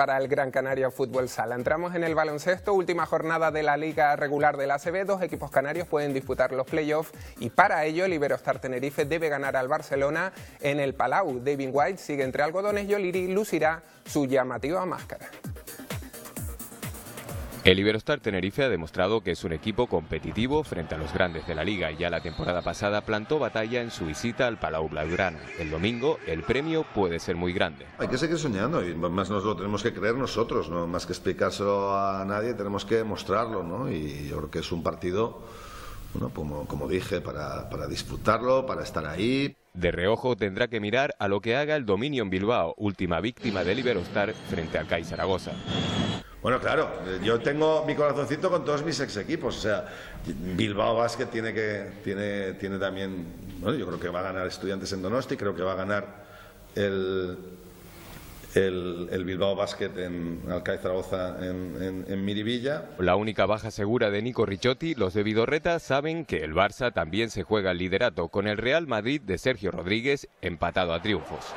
para el Gran Canaria Fútbol Sala. Entramos en el baloncesto, última jornada de la liga regular de la ACB. Dos equipos canarios pueden disputar los playoffs y para ello el Iberostar Tenerife debe ganar al Barcelona en el Palau. David White sigue entre algodones y Oliri lucirá su llamativa máscara. El Iberostar Tenerife ha demostrado que es un equipo competitivo frente a los grandes de la liga y ya la temporada pasada plantó batalla en su visita al Palau Blaugrana. El domingo el premio puede ser muy grande. Hay que seguir soñando y más nos lo tenemos que creer nosotros, no más que explicárselo a nadie, tenemos que mostrarlo, ¿no? Y yo creo que es un partido como, como, dije, para, para disfrutarlo, para estar ahí. De reojo tendrá que mirar a lo que haga el Dominion Bilbao, última víctima del Iberostar frente al CAI Zaragoza. Bueno, claro, yo tengo mi corazoncito con todos mis ex equipos. O sea, Bilbao Basket tiene que tiene tiene también. Bueno, yo creo que va a ganar Estudiantes en Donosti, creo que va a ganar el el, Bilbao Basket en Alcáez Zaragoza en, en, Miribilla. La única baja segura de Nico Ricciotti, los de Vidorreta saben que el Barça también se juega el liderato con el Real Madrid de Sergio Rodríguez empatado a triunfos.